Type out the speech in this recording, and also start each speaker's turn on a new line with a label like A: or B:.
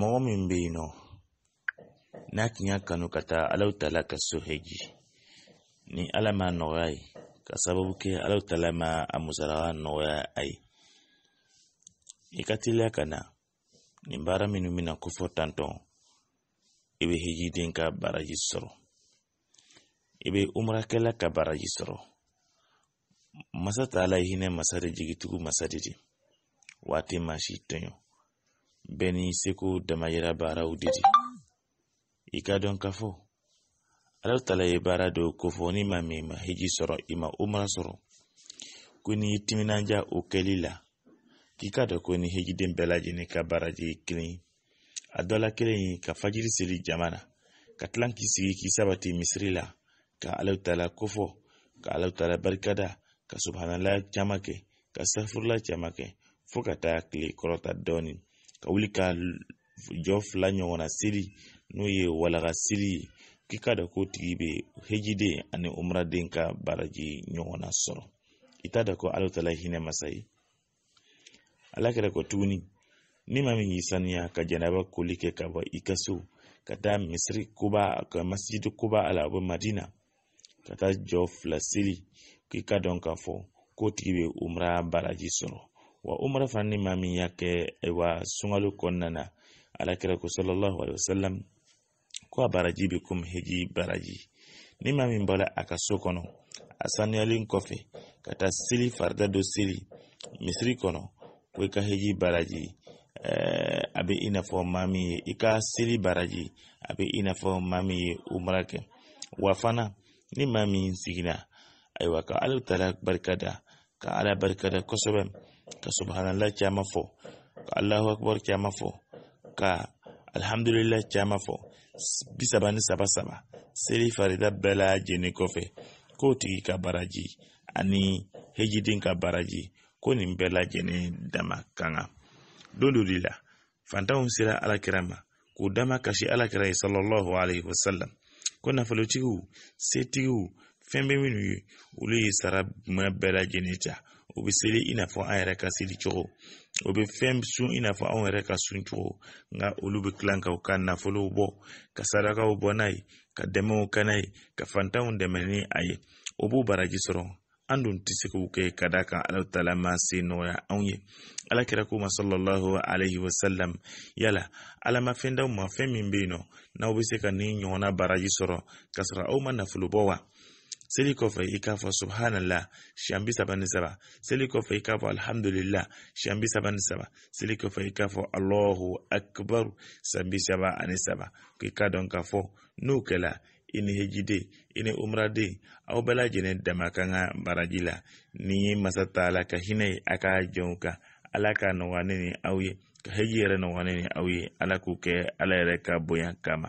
A: mɔgɔ min yen nɔ, n'a tun y'a kanu ka taai ala tala ka heji ni Ala maa nɔɣi ye ka sababu ke ma a musalaka nɔgɔya a ye i ka ti lɛya kana ninbaara minu mina kufur tantɔŋ y be bɛ hejiden ka baraji sɔrɔ i be umrakɛla ka baraji sɔrɔ. Masa la hinɛ masa de jigitugu masa de di waati maa shi tɔnyo bɛɛ ni seko damayira baaraw de di i ka dɔn ka fɔ alaw tala ye baara dɔw kofɔ ni ma min ma hiji sɔrɔ i ma umara sɔrɔ ko n'i y'i timinanja o kɛli la k'i ka dɔn ko ni hejiden bɛɛ lajɛlen ka baaraji ye kelen ye a dɔ la kelen ye ka fajiri seli jama na ka tilan k'i sigi k'i sabati misiri la ka alaw tala kofɔ ka alaw tala barikada ka subhanala caman kɛ ka safurula caman kɛ fɔɔ ka taa tile kɔrɔta dɔɔnin ka wuli ka jɔ fila ɲɔgɔnna seli n'o ye walaga seli ye k'i k'a dɔn ko tigi bɛ hejiden ani umaraden ka baraji ɲɔgɔnna sɔrɔ i t'a dɔn ko ala tala hinɛ masa ye ala kɛra kɔ tuguni ni maa min k'i saniya ka jɛnɛba koli kɛ ka bɔ i ka so ka taa misiri koba ka masidi koba a la a bɛ madina ka taa jɔ fila seli k'i ka dɔn k'a fɔ k'o tigi bɛ umara baraji sɔrɔ wa umra fani ni maa min y'a eh, wa sungalu konnana ala kira ko sallallahu alaihi wasallam ko a baraji bɛ komi heji baraji ni maa min bɔra a ka so kɔnɔ a sanuyalen kɔfɛ ka taa seli farida dɔ ko ka heji baraji eh, a bɛ i n'a fɔ maa min baraji a bɛ i n'a fɔ maa umra kɛ wa ni mami min sigira ayiwa ka ala taala barika ka ala barika kosobem ka subhanallah caman fɔ ka alahu akbar caman fɔ ka alhamdulilah caman fɔ bi ni saba saba seli farida bɛɛ lajɛlen kɔfɛ k'o tigi ka baraji ani hejiden ka baraji ko nin bɛɛ lajɛlen dama kan don dɔ de la fantanw sera alakira ma k'u dama kasi alakira ye sallallahu alaihi wasallam ko nafolotigiw setigiw fɛn bɛ minnu ye olu ye sara bɛɛ lajɛlen ta o bɛ seli i n'a fɔ an yɛrɛ ka seli cogo o bɛ fɛn sun i n'a fɔ anw yɛrɛ ka sun cogo nka olu bɛ tila ka ka nafolow bɔ ka sarakaw bɔ n'a ye ka dɛmɛw kɛ n'a ye ka fantanw dɛmɛ ni a ye o b'o baraji sɔrɔ an dun tɛ se k'o kɛ ka d'a kan ala taala ma se nɔgɔya anw ye ala kɛra ko ma sɔlɔlɔhu alayhi wa yala ala ma fɛn d'aw ma fɛn min bɛ yen nɔ n'aw bɛ se ka nin ɲɔgɔnna baraji sɔrɔ ka sɔrɔ aw ma nafolo wa seli kɔfɛ i k'a fɔ subhanallah siɲɛ bi saba ni saba seli kɔfɛ i k'a fɔ alhamdulillah siɲɛ bi saba ni saba seli kɔfɛ i k'a fɔ alahu akbar san bi saba ani saba k'i k'a dɔn k'a fɔ n'o kɛla i ni hejiden i ni umraden aw bɛɛ lajɛlen dama kan ka baraji la ni masa taala ka hinɛ ye a ka jɔnw kan ala ka nɔgɔya ne ni aw ye ka heji yɛrɛ nɔgɔya ne ni aw ye ala k'o kɛ ala yɛrɛ ka bonya kama